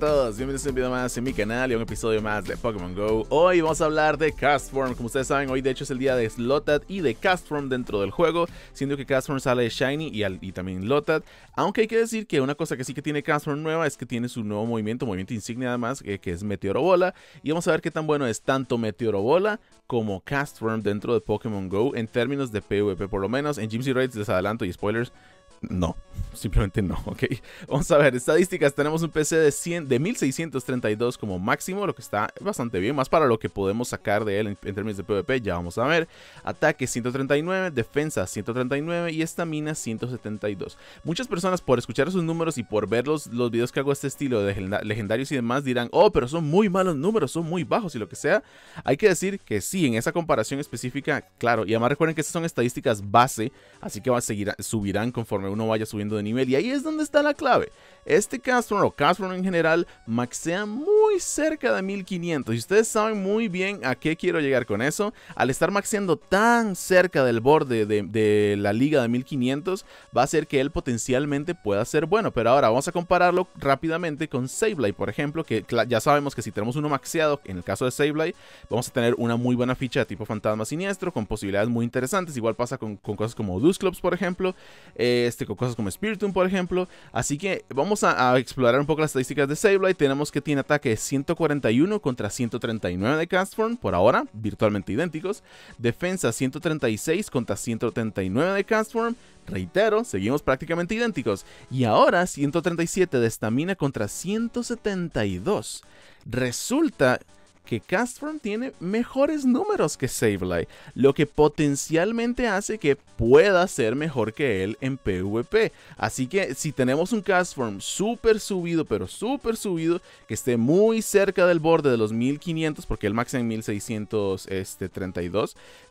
a todos, bienvenidos a un video más en mi canal y a un episodio más de Pokémon GO Hoy vamos a hablar de Castform, como ustedes saben hoy de hecho es el día de slotad y de Castform dentro del juego Siendo que Castform sale de Shiny y, también Lotad Aunque hay que decir que una cosa que sí que tiene Castform nueva es que tiene su nuevo movimiento, movimiento insignia además, eh, que es Meteoro Bola Y vamos a ver qué tan bueno es tanto Meteoro Bola como Castform dentro de Pokémon GO en términos de PvP Por lo menos en Gypsy Raids les adelanto y spoilers no, simplemente no, ¿ok? Vamos a ver, estadísticas, tenemos un PC de, 100, de 1632 como máximo, lo que está bastante bien, más para lo que podemos sacar de él en, términos de PvP, ya vamos a ver. Ataque 139, defensa 139 y estamina 172. Muchas personas por escuchar sus números y por ver los, videos que hago de este estilo de legendarios y demás dirán, oh, pero son muy malos números, son muy bajos y lo que sea. Hay que decir que sí, en esa comparación específica, claro, y además recuerden que estas son estadísticas base, así que va a seguir, subirán conforme uno vaya subiendo de nivel. Y ahí es donde está la clave este Castron o Castron en general maxea muy cerca de 1500 y ustedes saben muy bien a qué quiero llegar con eso. Al estar maxeando tan cerca del borde de, la liga de 1500 va a ser que él potencialmente pueda ser bueno, pero ahora vamos a compararlo rápidamente con Sableye, por ejemplo, que ya sabemos que si tenemos uno maxeado, en el caso de Sableye, vamos a tener una muy buena ficha de tipo fantasma siniestro con posibilidades muy interesantes, igual pasa con, cosas como Dusclops, por ejemplo, eh, este, con cosas como Spiritum, por ejemplo, así que vamos vamos a, explorar un poco las estadísticas de Sableye, tenemos que tiene ataque 141 contra 139 de Castform, por ahora, virtualmente idénticos. Defensa 136 contra 139 de Castform, reitero, seguimos prácticamente idénticos. Y ahora 137 de estamina contra 172. Resulta que Castform tiene mejores números que Sableye, lo que potencialmente hace que pueda ser mejor que él en PvP. Así que si tenemos un Castform súper subido, pero súper subido, que esté muy cerca del borde de los 1500, porque el max en 1632, este,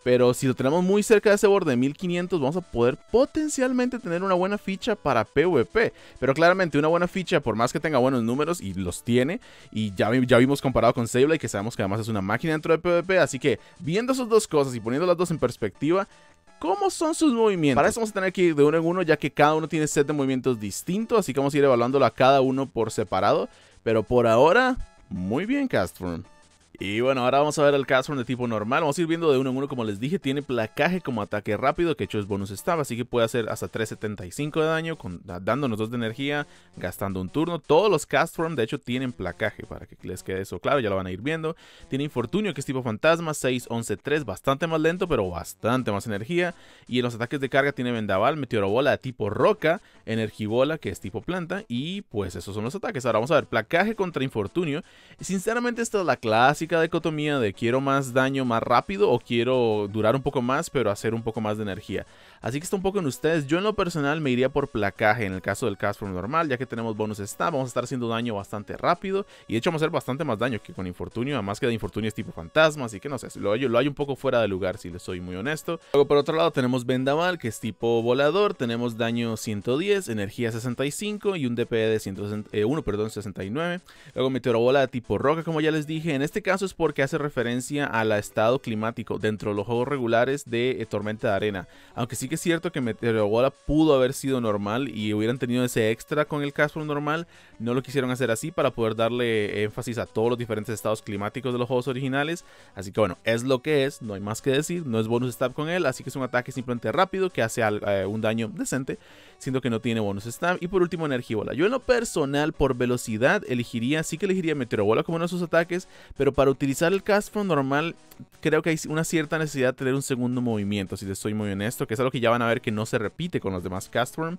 pero si lo tenemos muy cerca de ese borde de 1500, vamos a poder potencialmente tener una buena ficha para PvP. Pero claramente una buena ficha, por más que tenga buenos números, y los tiene, y ya, ya vimos comparado con Sableye que se que además es una máquina dentro de PvP, así que viendo esas dos cosas y poniendo las dos en perspectiva, ¿Cómo son sus movimientos? Para eso vamos a tener que ir de uno en uno, ya que cada uno tiene set de movimientos distintos, así que vamos a ir evaluándolo a cada uno por separado. Pero por ahora, muy bien, Castron. Y bueno, ahora vamos a ver el Castron de tipo normal. Vamos a ir viendo de uno en uno, como les dije. Tiene placaje como ataque rápido, que hecho es bonus estaba así que puede hacer hasta 375 de daño, dándonos 2 de energía, gastando un turno. Todos los Castron, de hecho, tienen placaje, para que les quede eso claro, ya lo van a ir viendo. Tiene Infortunio, que es tipo fantasma, 6, 11, 3, bastante más lento, pero bastante más energía. Y en los ataques de carga tiene Vendaval, Meteorobola de tipo roca, Energibola, que es tipo planta. Y pues esos son los ataques. Ahora vamos a ver, placaje contra Infortunio. Sinceramente, esta es la clásica de dicotomía de quiero más daño más rápido o quiero durar un poco más pero hacer un poco más de energía. Así que está un poco en ustedes. Yo en lo personal me iría por placaje en el caso del Casper normal, ya que tenemos bonus está vamos a estar haciendo daño bastante rápido y de hecho vamos a hacer bastante más daño que con infortunio, además que de infortunio es tipo fantasma, así que no sé, lo, lo hay un poco fuera de lugar si les soy muy honesto. Luego por otro lado tenemos vendaval que es tipo volador, tenemos daño 110, energía 65 y un DP e de 161 eh, perdón, 69. Luego meteorobola tipo roca como ya les dije, en este caso es porque hace referencia al estado climático dentro de los juegos regulares de eh, Tormenta de Arena. Aunque sí que es cierto que Meteorobola pudo haber sido normal y hubieran tenido ese extra con el Casper normal, no lo quisieron hacer así para poder darle eh, énfasis a todos los diferentes estados climáticos de los juegos originales. Así que bueno, es lo que es, no hay más que decir, no es bonus stab con él, así que es un ataque simplemente rápido que hace eh, un daño decente, siendo que no tiene bonus stab. Y por último, bola Yo en lo personal, por velocidad, elegiría, sí que elegiría Meteorobola como uno de sus ataques, pero para utilizar el Castform normal, creo que hay una cierta necesidad de tener un segundo movimiento, si te soy muy honesto, que es algo que ya van a ver que no se repite con los demás Castform.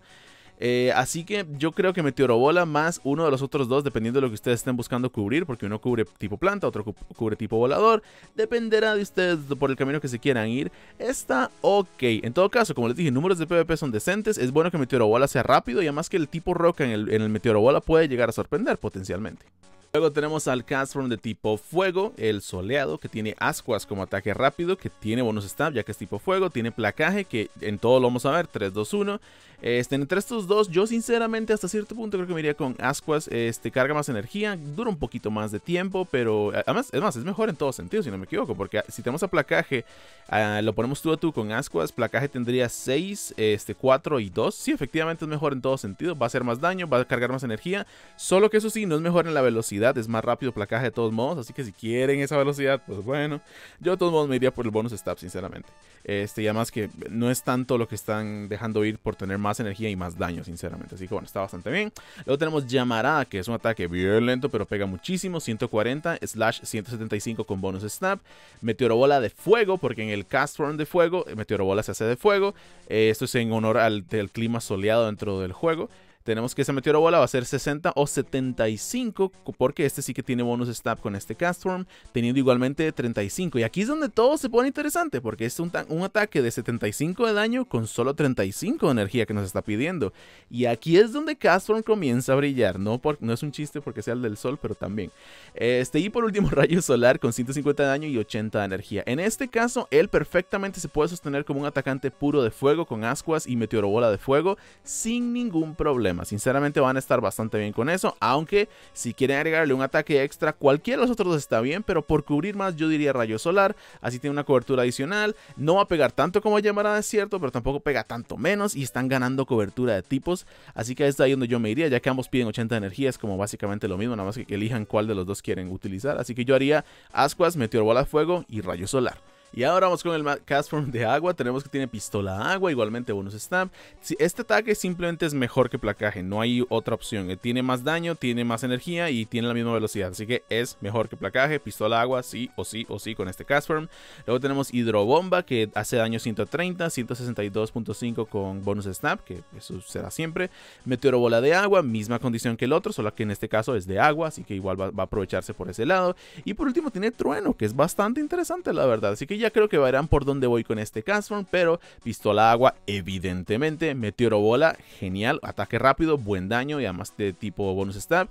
Eh, así que yo creo que Meteorobola más uno de los otros dos, dependiendo de lo que ustedes estén buscando cubrir, porque uno cubre tipo planta, otro cubre tipo volador, dependerá de ustedes por el camino que se quieran ir, está ok. En todo caso, como les dije, números de PvP son decentes, es bueno que Meteorobola sea rápido y además que el tipo roca en el, en el Meteorobola puede llegar a sorprender potencialmente. Luego tenemos al from de tipo fuego, el soleado, que tiene ascuas como ataque rápido, que tiene bonus stab, ya que es tipo fuego, tiene placaje, que en todo lo vamos a ver, 3, 2, 1. entre estos dos, yo sinceramente hasta cierto punto creo que me iría con ascuas, este, carga más energía, dura un poquito más de tiempo, pero eh, además, es es mejor en todos sentidos, si no me equivoco, porque ah, si tenemos a placaje, ah, lo ponemos tú a tú con ascuas, placaje tendría 6, este, 4 y 2, sí, efectivamente es mejor en todos sentidos, va a hacer más daño, va a cargar más energía, solo que eso sí, no es mejor en la velocidad es más rápido placaje de todos modos, así que si quieren esa velocidad, pues bueno, yo de todos modos me iría por el bonus stab, sinceramente. Este, ya más que no es tanto lo que están dejando ir por tener más energía y más daño, sinceramente. Así que bueno, está bastante bien. Luego tenemos Yamara, que es un ataque bien lento pero pega muchísimo, 140 slash 175 con bonus snap. Meteorobola de fuego, porque en el cast form de fuego, eh, Meteorobola se hace de fuego. Eh, esto es en honor al del clima soleado dentro del juego. Tenemos que esa meteorobola va a ser 60 o 75, porque este sí que tiene bonus stab con este Castform, teniendo igualmente 35. Y aquí es donde todo se pone interesante, porque es un, ataque de 75 de daño con solo 35 de energía que nos está pidiendo. Y aquí es donde Castform comienza a brillar, no, no es un chiste porque sea el del sol, pero también. Este, y por último, Rayo Solar con 150 de daño y 80 de energía. En este caso, él perfectamente se puede sostener como un atacante puro de fuego con ascuas y meteorobola de fuego sin ningún problema. Sinceramente van a estar bastante bien con eso, aunque si quieren agregarle un ataque extra, cualquiera de los otros está bien, pero por cubrir más yo diría rayo solar, así tiene una cobertura adicional, no va a pegar tanto como llamará es cierto, pero tampoco pega tanto menos y están ganando cobertura de tipos, así que está ahí donde yo me iría, ya que ambos piden 80 energías como básicamente lo mismo, nada más que elijan cuál de los dos quieren utilizar, así que yo haría Ascuas, Meteor Bola de Fuego y Rayo Solar. Y ahora vamos con el cast de agua. Tenemos que tiene pistola agua, igualmente bonus snap, Este ataque simplemente es mejor que placaje, no hay otra opción. Eh, tiene más daño, tiene más energía y tiene la misma velocidad. Así que es mejor que placaje, pistola agua, sí o sí o sí con este cast Luego tenemos hidrobomba que hace daño 130, 162.5 con bonus snap, que eso será siempre. meteorobola de agua, misma condición que el otro, solo que en este caso es de agua, así que igual va, a aprovecharse por ese lado. Y por último tiene trueno, que es bastante interesante la verdad. Así que ya creo que verán por dónde voy con este Castform, pero pistola agua, evidentemente, meteoro bola, genial, ataque rápido, buen daño y además de tipo bonus stab.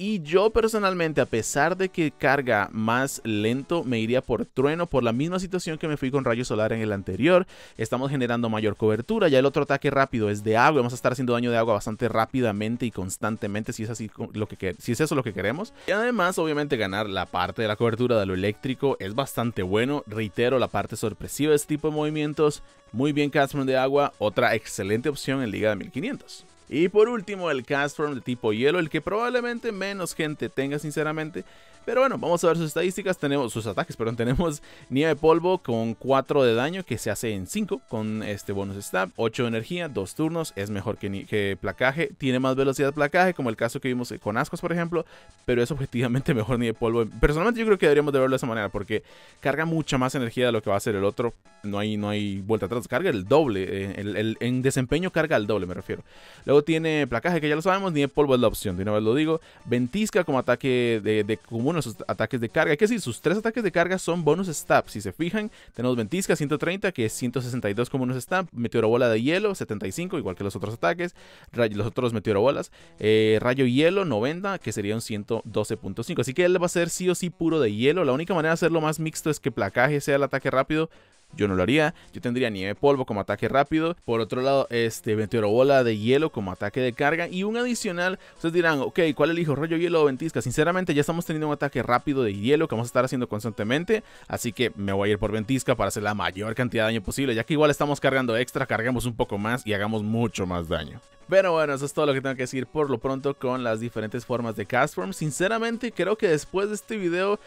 Y yo personalmente, a pesar de que carga más lento, me iría por trueno por la misma situación que me fui con rayo solar en el anterior. Estamos generando mayor cobertura. Ya el otro ataque rápido es de agua. Vamos a estar haciendo daño de agua bastante rápidamente y constantemente si es así lo que si es eso lo que queremos. Y además, obviamente, ganar la parte de la cobertura de lo eléctrico es bastante bueno. Reitero, la parte sorpresiva de este tipo de movimientos. Muy bien, Catsman de agua. Otra excelente opción en Liga de 1500. Y por último, el cast de tipo hielo, el que probablemente menos gente tenga, sinceramente, pero bueno, vamos a ver sus estadísticas. Tenemos sus ataques, perdón. Tenemos nieve polvo con 4 de daño, que se hace en 5 con este bonus stab. 8 de energía, 2 turnos. Es mejor que, que, placaje. Tiene más velocidad placaje, como el caso que vimos con Ascos, por ejemplo. Pero es objetivamente mejor nieve polvo. Personalmente, yo creo que deberíamos de verlo de esa manera, porque carga mucha más energía de lo que va a hacer el otro. No hay, no hay vuelta atrás. Carga el doble. Eh, en desempeño, carga el doble, me refiero. Luego tiene placaje, que ya lo sabemos. Nieve polvo es la opción, de una vez lo digo. Ventisca como ataque de, de común sus ataques de carga. Hay que decir, sus tres ataques de carga son bonus stab. Si se fijan, tenemos Ventisca 130, que es 162 como bonus stab. meteorobola de hielo 75, igual que los otros ataques. los otros meteorobolas, eh, rayo hielo 90, que sería un 112.5. Así que él va a ser sí o sí puro de hielo. La única manera de hacerlo más mixto es que placaje sea el ataque rápido yo no lo haría. Yo tendría nieve polvo como ataque rápido. Por otro lado, este bola de hielo como ataque de carga. Y un adicional, ustedes dirán, ok, ¿cuál elijo? ¿Rollo hielo o ventisca? Sinceramente, ya estamos teniendo un ataque rápido de hielo que vamos a estar haciendo constantemente. Así que me voy a ir por ventisca para hacer la mayor cantidad de daño posible. Ya que igual estamos cargando extra, cargamos un poco más y hagamos mucho más daño. Pero bueno, eso es todo lo que tengo que decir por lo pronto con las diferentes formas de Castform. Sinceramente, creo que después de este video,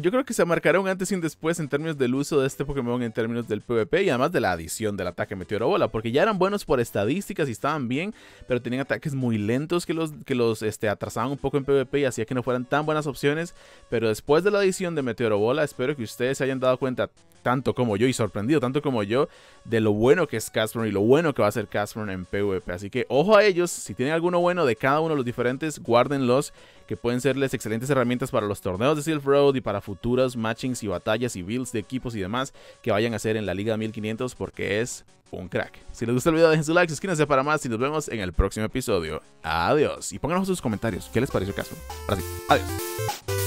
yo creo que se marcará un antes y un después en términos del uso de este Pokémon en términos del PvP y además de la adición del ataque Meteorobola, porque ya eran buenos por estadísticas y estaban bien, pero tenían ataques muy lentos que los, que los este, atrasaban un poco en PvP y hacía que no fueran tan buenas opciones. Pero después de la adición de Meteorobola espero que ustedes se hayan dado cuenta tanto como yo y sorprendido tanto como yo de lo bueno que es Castform y lo bueno que va a ser Castform en PvP. Así que ojo a ellos, si tienen alguno bueno de cada uno de los diferentes, guárdenlos, que pueden serles excelentes herramientas para los torneos de Silver Road y para futuros matchings y batallas y builds de equipos y demás que vayan a hacer en la Liga 1500 porque es un crack. Si les gusta el video dejen su like, suscríbanse para más y nos vemos en el próximo episodio. Adiós. Y pónganos sus comentarios, ¿qué les pareció caso? Ahora adiós.